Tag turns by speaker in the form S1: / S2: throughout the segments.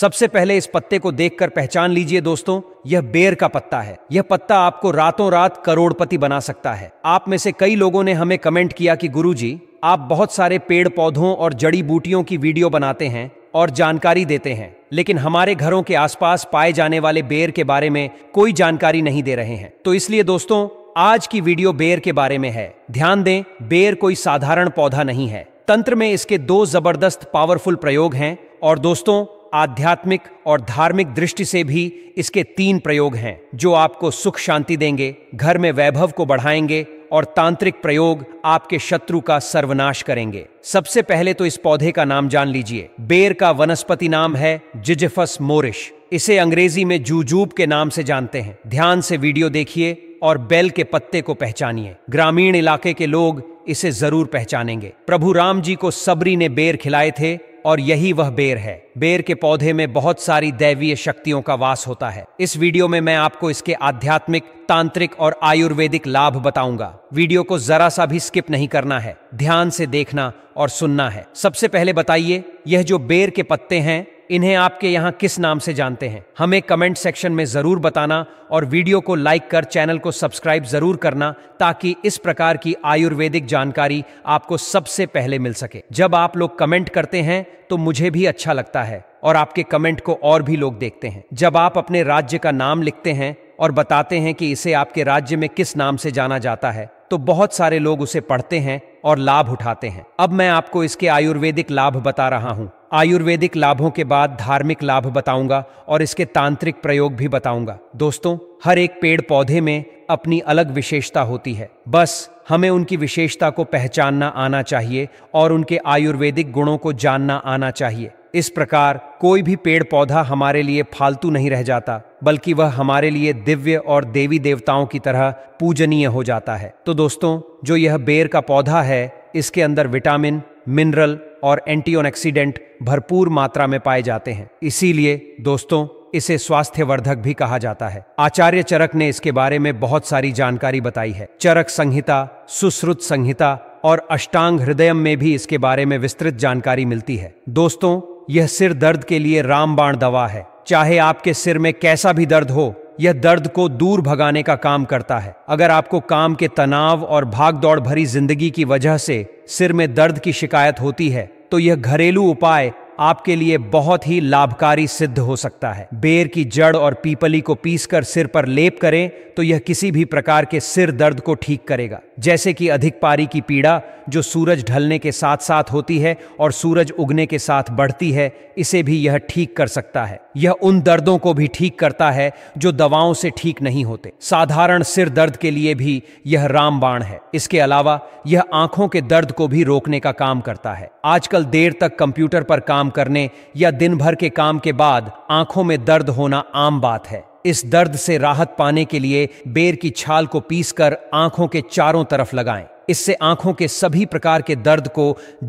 S1: सबसे पहले इस पत्ते को देखकर पहचान लीजिए दोस्तों यह बेर का पत्ता है यह पत्ता आपको रातों रात करोड़पति बना सकता है आप में से कई लोगों ने हमें कमेंट किया कि गुरुजी आप बहुत सारे पेड़ पौधों और जड़ी बूटियों की वीडियो बनाते हैं और जानकारी देते हैं लेकिन हमारे घरों के आसपास पाए जाने वाले बेर के बारे में कोई जानकारी नहीं दे रहे हैं तो इसलिए दोस्तों आज की वीडियो बेर के बारे में है ध्यान दें बेर कोई साधारण पौधा नहीं है तंत्र में इसके दो जबरदस्त पावरफुल प्रयोग हैं और दोस्तों आध्यात्मिक और धार्मिक दृष्टि से भी इसके तीन प्रयोग हैं जो आपको सुख शांति देंगे घर में वैभव को बढ़ाएंगे और तांत्रिक प्रयोग आपके शत्रु का सर्वनाश करेंगे सबसे पहले तो इस पौधे का नाम जान लीजिए बेर का वनस्पति नाम है जिजफस मोरिश इसे अंग्रेजी में जूजूब के नाम से जानते हैं ध्यान से वीडियो देखिए और बेल के पत्ते को पहचानिए ग्रामीण इलाके के लोग इसे जरूर पहचानेंगे प्रभु राम जी को सबरी ने बेर खिलाए थे और यही वह बेर है बेर के पौधे में बहुत सारी दैवीय शक्तियों का वास होता है इस वीडियो में मैं आपको इसके आध्यात्मिक तांत्रिक और आयुर्वेदिक लाभ बताऊंगा वीडियो को जरा सा भी स्किप नहीं करना है ध्यान से देखना और सुनना है सबसे पहले बताइए यह जो बेर के पत्ते हैं इन्हें आपके यहाँ किस नाम से जानते हैं हमें कमेंट सेक्शन में ज़रूर बताना और वीडियो को लाइक कर चैनल को सब्सक्राइब ज़रूर करना ताकि इस प्रकार की आयुर्वेदिक जानकारी आपको सबसे पहले मिल सके जब आप लोग कमेंट करते हैं तो मुझे भी अच्छा लगता है और आपके कमेंट को और भी लोग देखते हैं जब आप अपने राज्य का नाम लिखते हैं और बताते हैं कि इसे आपके राज्य में किस नाम से जाना जाता है तो बहुत सारे लोग उसे पढ़ते हैं और लाभ उठाते हैं अब मैं आपको इसके आयुर्वेदिक लाभ बता रहा हूं आयुर्वेदिक लाभों के बाद धार्मिक लाभ बताऊंगा और इसके तांत्रिक प्रयोग भी बताऊंगा दोस्तों हर एक पेड़ पौधे में अपनी अलग विशेषता होती है बस हमें उनकी विशेषता को पहचानना आना चाहिए और उनके आयुर्वेदिक गुणों को जानना आना चाहिए इस प्रकार कोई भी पेड़ पौधा हमारे लिए फालतू नहीं रह जाता बल्कि वह हमारे लिए दिव्य और देवी देवताओं की तरह पूजनीय हो जाता है तो दोस्तों जो यह बेर का पौधा है इसके अंदर विटामिन मिनरल और एंटीऑक्सीडेंट भरपूर मात्रा में पाए जाते हैं इसीलिए दोस्तों इसे स्वास्थ्यवर्धक भी कहा जाता है आचार्य चरक ने इसके बारे में बहुत सारी जानकारी बताई है चरक संहिता सुश्रुत संहिता और अष्टांग हृदय में भी इसके बारे में विस्तृत जानकारी मिलती है दोस्तों यह सिर दर्द के लिए रामबाण दवा है चाहे आपके सिर में कैसा भी दर्द हो यह दर्द को दूर भगाने का काम करता है अगर आपको काम के तनाव और भागदौड़ भरी जिंदगी की वजह से सिर में दर्द की शिकायत होती है तो यह घरेलू उपाय आपके लिए बहुत ही लाभकारी सिद्ध हो सकता है बेर की जड़ और पीपली को पीसकर सिर पर लेप करें तो यह किसी भी प्रकार के सिर दर्द को ठीक करेगा जैसे कि अधिक पारी की पीड़ा जो सूरज ढलने के साथ साथ होती है और सूरज उगने के साथ बढ़ती है इसे भी यह ठीक कर सकता है यह उन दर्दों को भी ठीक करता है जो दवाओं से ठीक नहीं होते साधारण सिर दर्द के लिए भी यह रामबाण है इसके अलावा यह आंखों के दर्द को भी रोकने का काम करता है आजकल देर तक कंप्यूटर पर काम काम करने या दिन भर के काम के बाद आंखों में दर्द होना आम बात है इस दर्द से राहत पाने के लिए बेर की छाल को पीसकर आंखों के चारों तरफ लगाएं इससे आंखों के सभी प्रकार के दर्द को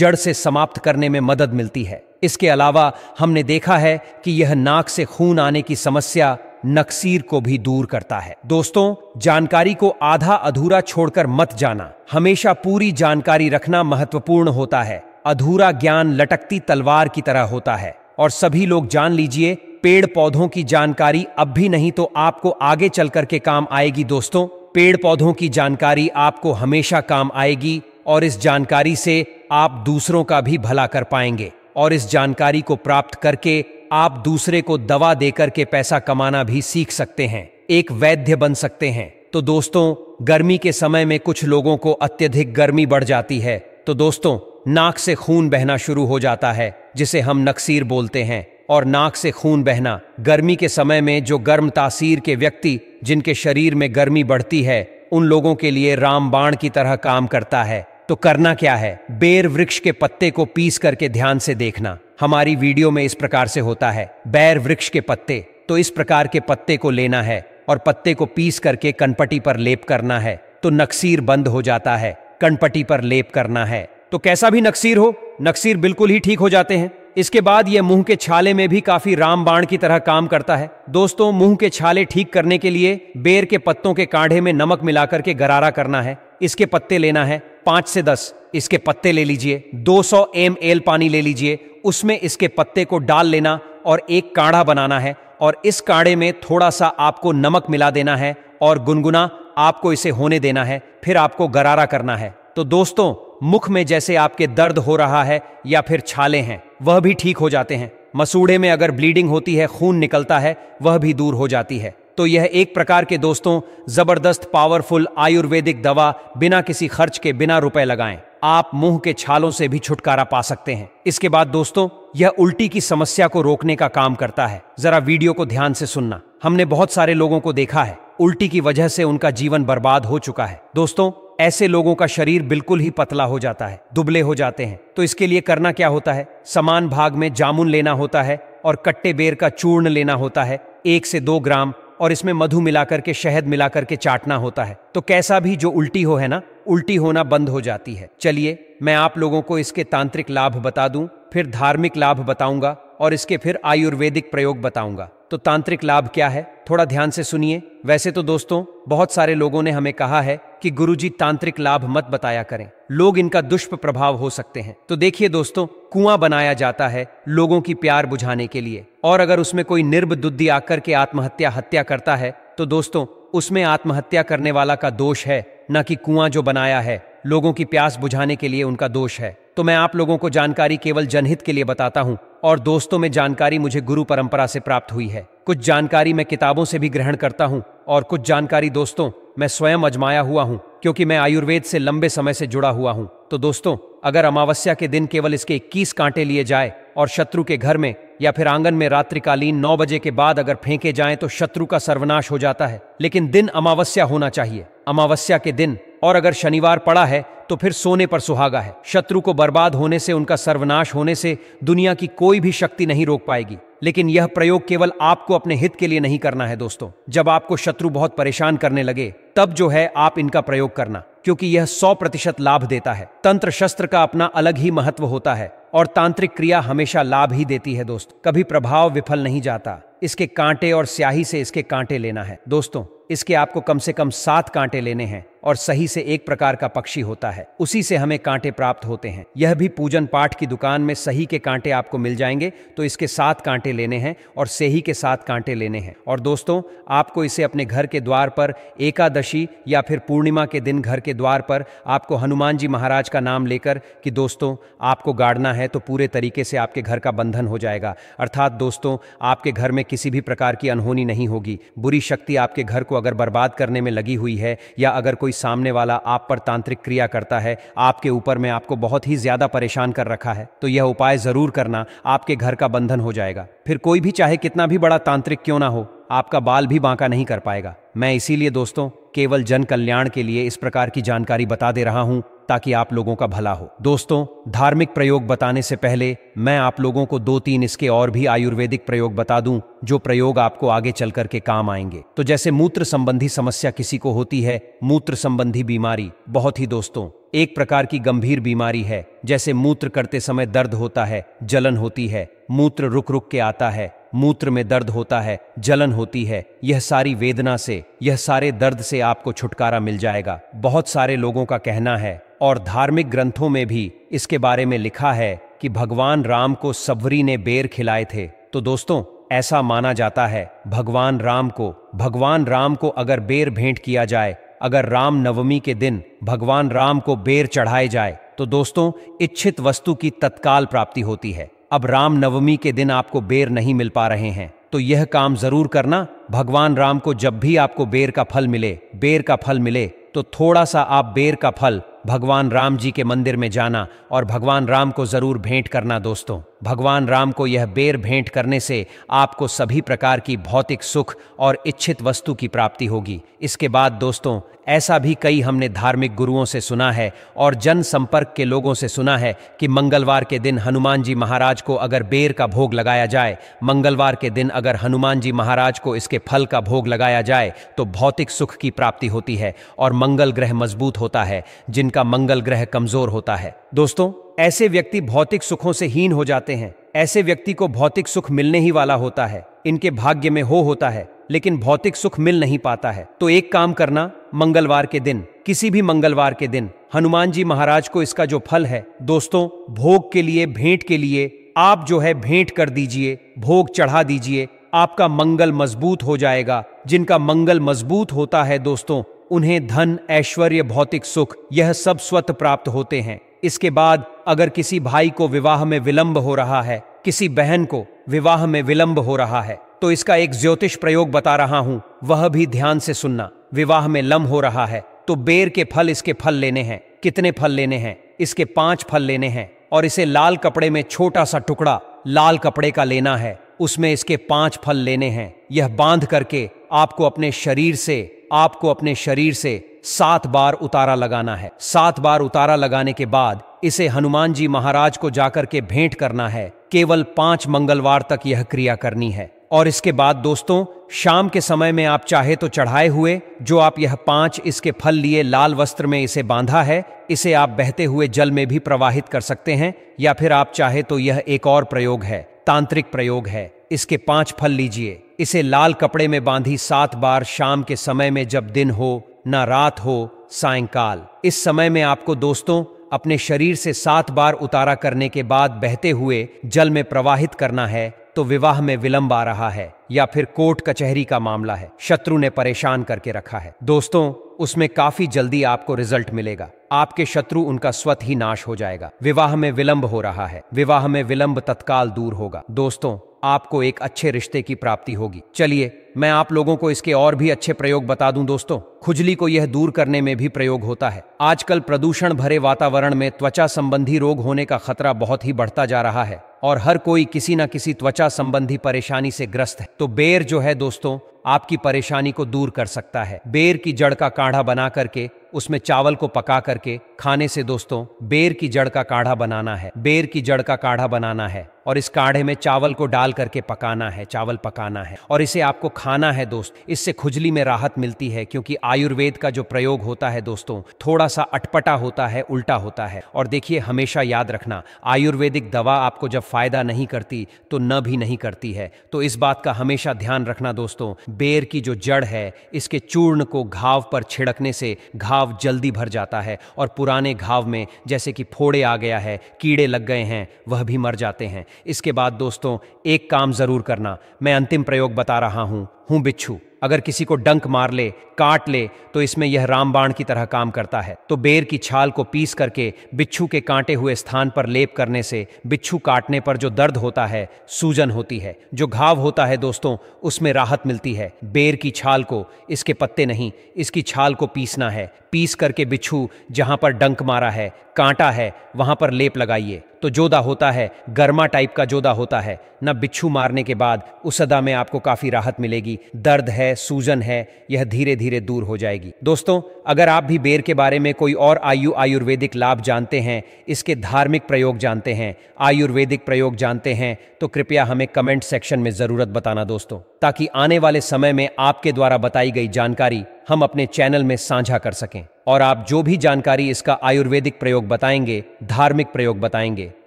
S1: जड़ से समाप्त करने में मदद मिलती है इसके अलावा हमने देखा है कि यह नाक से खून आने की समस्या नक्सीर को भी दूर करता है दोस्तों जानकारी को आधा अधूरा छोड़कर मत जाना हमेशा पूरी जानकारी रखना महत्वपूर्ण होता है अधूरा ज्ञान लटकती तलवार की तरह होता है और सभी लोग जान लीजिए पेड़ पौधों की जानकारी अब भी नहीं तो आपको आगे चल करके काम आएगी दोस्तों पेड़ पौधों की जानकारी आपको हमेशा काम आएगी और इस जानकारी से आप दूसरों का भी भला कर पाएंगे और इस जानकारी को प्राप्त करके आप दूसरे को दवा देकर के पैसा कमाना भी सीख सकते हैं एक वैद्य बन सकते हैं तो दोस्तों गर्मी के समय में कुछ लोगों को अत्यधिक गर्मी बढ़ जाती है तो दोस्तों नाक से खून बहना शुरू हो जाता है जिसे हम नक्सीर बोलते हैं और नाक से खून बहना गर्मी के समय में जो गर्म तासीर के व्यक्ति जिनके शरीर में गर्मी बढ़ती है उन लोगों के लिए रामबाण की तरह काम करता है तो करना क्या है बेर वृक्ष के पत्ते को पीस करके ध्यान से देखना हमारी वीडियो में इस प्रकार से होता है बैर वृक्ष के पत्ते तो इस प्रकार के पत्ते को लेना है और पत्ते को पीस करके कनपटी पर लेप करना है तो नक्सीर बंद हो जाता है कनपटी पर लेप करना है तो कैसा भी नक्सीर हो नक्सीर बिल्कुल ही ठीक हो जाते हैं इसके बाद यह मुंह के छाले में भी काफी रामबाण की तरह काम करता है दोस्तों मुंह के छाले ठीक करने के लिए बेर के पत्तों के काढ़े में नमक मिलाकर के गरारा करना है इसके पत्ते लेना है पांच से दस इसके पत्ते ले लीजिए 200 सौ एम एल पानी ले लीजिए उसमें इसके पत्ते को डाल लेना और एक काढ़ा बनाना है और इस काढ़े में थोड़ा सा आपको नमक मिला देना है और गुनगुना आपको इसे होने देना है फिर आपको गरारा करना है तो दोस्तों मुख में जैसे आपके दर्द हो रहा है या फिर छाले हैं वह भी ठीक हो जाते हैं मसूड़े में अगर ब्लीडिंग होती है खून निकलता है वह भी दूर हो जाती है तो यह एक प्रकार के दोस्तों जबरदस्त पावरफुल आयुर्वेदिक दवा बिना किसी खर्च के बिना रुपए लगाएं आप मुंह के छालों से भी छुटकारा पा सकते हैं इसके बाद दोस्तों यह उल्टी की समस्या को रोकने का काम करता है जरा वीडियो को ध्यान से सुनना हमने बहुत सारे लोगों को देखा है उल्टी की वजह से उनका जीवन बर्बाद हो चुका है दोस्तों ऐसे लोगों का शरीर बिल्कुल ही पतला हो जाता है दुबले हो जाते हैं तो इसके लिए करना क्या होता है समान भाग में जामुन लेना होता है और कट्टे बेर का चूर्ण लेना होता है एक से दो ग्राम और इसमें मधु मिलाकर के शहद मिलाकर के चाटना होता है तो कैसा भी जो उल्टी हो है ना उल्टी होना बंद हो जाती है चलिए मैं आप लोगों को इसके तांत्रिक लाभ बता दूं फिर धार्मिक लाभ बताऊंगा और इसके फिर आयुर्वेदिक प्रयोग बताऊंगा तो तांत्रिक लाभ क्या है थोड़ा ध्यान से सुनिए वैसे तो दोस्तों बहुत सारे लोगों ने हमें कहा है कि गुरुजी तांत्रिक लाभ मत बताया करें लोग इनका दुष्प्रभाव हो सकते हैं तो देखिए दोस्तों कुआं बनाया जाता है लोगों की प्यार बुझाने के लिए और अगर उसमें कोई निर्बुद्धि आकर के आत्महत्या हत्या करता है तो दोस्तों उसमें आत्महत्या करने वाला का दोष है न कि कुआं जो बनाया है लोगों की प्यास बुझाने के लिए उनका दोष है तो मैं आप लोगों को जानकारी केवल जनहित के लिए बताता हूँ और दोस्तों में जानकारी मुझे गुरु परंपरा से प्राप्त हुई है कुछ जानकारी मैं किताबों से भी ग्रहण करता हूँ और कुछ जानकारी दोस्तों मैं स्वयं अजमाया हुआ हूँ क्योंकि मैं आयुर्वेद से लंबे समय से जुड़ा हुआ हूँ तो दोस्तों अगर अमावस्या के दिन केवल इसके इक्कीस कांटे लिए जाए और शत्रु के घर में या फिर आंगन में रात्रिकालीन नौ बजे के बाद अगर फेंके जाए तो शत्रु का सर्वनाश हो जाता है लेकिन दिन अमावस्या होना चाहिए अमावस्या के दिन और अगर शनिवार पड़ा है तो फिर सोने पर सुहागा है शत्रु को बर्बाद होने से उनका सर्वनाश होने से दुनिया की कोई भी शक्ति नहीं रोक पाएगी लेकिन यह प्रयोग केवल आपको अपने हित के लिए नहीं करना है दोस्तों जब आपको शत्रु बहुत परेशान करने लगे तब जो है आप इनका प्रयोग करना क्योंकि यह सौ प्रतिशत लाभ देता है तंत्र शस्त्र का अपना अलग ही महत्व होता है और तांत्रिक क्रिया हमेशा लाभ ही देती है दोस्त कभी प्रभाव विफल नहीं जाता इसके कांटे और स्याही से इसके कांटे लेना है दोस्तों इसके आपको कम से कम सात कांटे लेने हैं और सही से एक प्रकार का पक्षी होता है उसी से हमें कांटे प्राप्त होते हैं यह भी पूजन पाठ की दुकान में सही के कांटे आपको मिल जाएंगे तो इसके साथ कांटे लेने हैं और सही के साथ कांटे लेने हैं और दोस्तों आपको इसे अपने घर के द्वार पर एकादशी या फिर पूर्णिमा के दिन घर के द्वार पर आपको हनुमान जी महाराज का नाम लेकर कि दोस्तों आपको गाड़ना है तो पूरे तरीके से आपके घर का बंधन हो जाएगा अर्थात दोस्तों आपके घर में किसी भी प्रकार की अनहोनी नहीं होगी बुरी शक्ति आपके घर को अगर बर्बाद करने में लगी हुई है या अगर कोई कोई सामने वाला आप पर तांत्रिक क्रिया करता है आपके ऊपर में आपको बहुत ही ज्यादा परेशान कर रखा है तो यह उपाय जरूर करना आपके घर का बंधन हो जाएगा फिर कोई भी चाहे कितना भी बड़ा तांत्रिक क्यों ना हो आपका बाल भी बांका नहीं कर पाएगा मैं इसीलिए दोस्तों केवल जन कल्याण के लिए इस प्रकार की जानकारी बता दे रहा हूं ताकि आप लोगों का भला हो दोस्तों धार्मिक प्रयोग बताने से पहले मैं आप लोगों को दो तीन इसके और भी आयुर्वेदिक प्रयोग बता दूं जो प्रयोग आपको आगे चल के काम आएंगे तो जैसे मूत्र संबंधी समस्या किसी को होती है मूत्र संबंधी बीमारी बहुत ही दोस्तों एक प्रकार की गंभीर बीमारी है जैसे मूत्र करते समय दर्द होता है जलन होती है मूत्र रुक रुक के आता है मूत्र में दर्द होता है जलन होती है यह सारी वेदना से यह सारे दर्द से आपको छुटकारा मिल जाएगा बहुत सारे लोगों का कहना है और धार्मिक ग्रंथों में भी इसके बारे में लिखा है कि भगवान राम को सबरी ने बेर खिलाए थे तो दोस्तों ऐसा माना जाता है भगवान राम को भगवान राम को अगर बेर भेंट किया जाए अगर राम नवमी के दिन भगवान राम को बेर चढ़ाए जाए तो दोस्तों इच्छित वस्तु की तत्काल प्राप्ति होती है अब राम नवमी के दिन आपको बेर नहीं मिल पा रहे हैं तो यह काम जरूर करना भगवान राम को जब भी आपको बेर का फल मिले बेर का फल मिले तो थोड़ा सा आप बेर का फल भगवान राम जी के मंदिर में जाना और भगवान राम को ज़रूर भेंट करना दोस्तों भगवान राम को यह बेर भेंट करने से आपको सभी प्रकार की भौतिक सुख और इच्छित वस्तु की प्राप्ति होगी इसके बाद दोस्तों ऐसा भी कई हमने धार्मिक गुरुओं से सुना है और जन संपर्क के लोगों से सुना है कि मंगलवार के दिन हनुमान जी महाराज को अगर बेर का भोग लगाया जाए मंगलवार के दिन अगर हनुमान जी महाराज को इसके फल का भोग लगाया जाए तो भौतिक सुख की प्राप्ति होती है और मंगल ग्रह मजबूत होता है जिनका मंगल ग्रह कमजोर होता है दोस्तों ऐसे व्यक्ति भौतिक सुखों से हीन हो जाते हैं ऐसे व्यक्ति को भौतिक सुख मिलने ही वाला होता है इनके भाग्य में हो होता है लेकिन भौतिक सुख मिल नहीं पाता है तो एक काम करना मंगलवार के दिन किसी भी मंगलवार के दिन हनुमान जी महाराज को इसका जो फल है दोस्तों भोग के लिए भेंट के लिए आप जो है भेंट कर दीजिए भोग चढ़ा दीजिए आपका मंगल मजबूत हो जाएगा जिनका मंगल मजबूत होता है दोस्तों उन्हें धन ऐश्वर्य भौतिक सुख यह सब स्वत प्राप्त होते हैं इसके बाद अगर किसी भाई को विवाह में विलंब हो रहा है किसी बहन को विवाह में विलंब हो रहा है तो इसका एक ज्योतिष प्रयोग बता रहा हूं वह भी ध्यान से सुनना विवाह में लम हो रहा है तो बेर के फल इसके फल लेने हैं कितने फल लेने हैं इसके पांच फल लेने हैं और इसे लाल कपड़े में छोटा सा टुकड़ा लाल कपड़े का लेना है उसमें इसके पांच फल लेने हैं यह बांध करके आपको अपने शरीर से आपको अपने शरीर से सात बार उतारा लगाना है सात बार उतारा लगाने के बाद इसे हनुमान जी महाराज को जाकर के भेंट करना है केवल पांच मंगलवार तक यह क्रिया करनी है और इसके बाद दोस्तों शाम के समय में आप चाहे तो चढ़ाए हुए जो आप यह पांच इसके फल लिए लाल वस्त्र में इसे बांधा है इसे आप बहते हुए जल में भी प्रवाहित कर सकते हैं या फिर आप चाहे तो यह एक और प्रयोग है तांत्रिक प्रयोग है इसके पांच फल लीजिए इसे लाल कपड़े में बांधी सात बार शाम के समय में जब दिन हो ना रात हो सायकाल इस समय में आपको दोस्तों अपने शरीर से सात बार उतारा करने के बाद बहते हुए जल में प्रवाहित करना है तो विवाह में विलंब आ रहा है या फिर कोर्ट कचहरी का मामला है शत्रु ने परेशान करके रखा है दोस्तों उसमें काफी जल्दी आपको रिजल्ट मिलेगा आपके शत्रु उनका स्वत ही नाश हो जाएगा विवाह में विलंब हो रहा है विवाह में विलंब तत्काल दूर होगा दोस्तों आपको एक अच्छे रिश्ते की प्राप्ति होगी चलिए मैं आप लोगों को इसके और भी अच्छे प्रयोग बता दूं दोस्तों खुजली को यह दूर करने में भी प्रयोग होता है आजकल प्रदूषण भरे वातावरण में त्वचा संबंधी रोग होने का खतरा बहुत ही बढ़ता जा रहा है और हर कोई किसी न किसी त्वचा संबंधी परेशानी से ग्रस्त है तो बेर जो है दोस्तों आपकी परेशानी को दूर कर सकता है बेर की जड़ का काढ़ा बना करके उसमें चावल को पका करके खाने से दोस्तों बेर की जड़ का काढ़ा बनाना है बेर की जड़ का काढ़ा बनाना है और इस काढ़े में चावल को डाल करके पकाना है चावल पकाना है और इसे आपको खाना है दोस्त इससे खुजली में राहत मिलती है क्योंकि आयुर्वेद का जो प्रयोग होता है दोस्तों थोड़ा सा अटपटा होता है उल्टा होता है और देखिए हमेशा याद रखना आयुर्वेदिक दवा आपको जब फायदा नहीं करती तो न भी नहीं करती है तो इस बात का हमेशा ध्यान रखना दोस्तों बेर की जो जड़ है इसके चूर्ण को घाव पर छिड़कने से घाव जल्दी भर जाता है और पुराने घाव में जैसे कि फोड़े आ गया है कीड़े लग गए हैं वह भी मर जाते हैं इसके बाद दोस्तों एक काम ज़रूर करना मैं अंतिम प्रयोग बता रहा हूँ हूं बिच्छू अगर किसी को डंक मार ले काट ले तो इसमें यह रामबाण की तरह काम करता है तो बेर की छाल को पीस करके बिच्छू के कांटे हुए स्थान पर लेप करने से बिच्छू काटने पर जो दर्द होता है सूजन होती है जो घाव होता है दोस्तों उसमें राहत मिलती है बेर की छाल को इसके पत्ते नहीं इसकी छाल को पीसना है पीस करके बिच्छू जहां पर डंक मारा है कांटा है वहां पर लेप लगाइए तो जोदा होता है गर्मा टाइप का जोदा होता है न बिच्छू मारने के बाद उस अदा में आपको काफी राहत मिलेगी दर्द है सूजन है यह धीरे धीरे दूर हो जाएगी दोस्तों अगर आप भी बेर के बारे में कोई और आयु आयुर्वेदिक लाभ जानते हैं इसके धार्मिक प्रयोग जानते हैं आयुर्वेदिक प्रयोग जानते हैं तो कृपया हमें कमेंट सेक्शन में जरूरत बताना दोस्तों ताकि आने वाले समय में आपके द्वारा बताई गई जानकारी हम अपने चैनल में साझा कर सकें और आप जो भी जानकारी इसका आयुर्वेदिक प्रयोग बताएंगे धार्मिक प्रयोग बताएंगे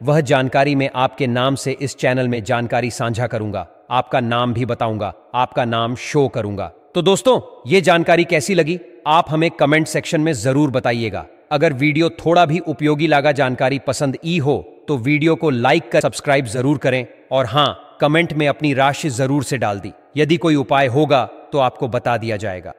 S1: वह जानकारी मैं आपके नाम से इस चैनल में जानकारी साझा करूंगा आपका नाम भी बताऊंगा आपका नाम शो करूंगा तो दोस्तों ये जानकारी कैसी लगी आप हमें कमेंट सेक्शन में जरूर बताइएगा अगर वीडियो थोड़ा भी उपयोगी लगा जानकारी पसंद ई हो तो वीडियो को लाइक कर सब्सक्राइब जरूर करें और हाँ कमेंट में अपनी राशि जरूर से डाल दी यदि कोई उपाय होगा तो आपको बता दिया जाएगा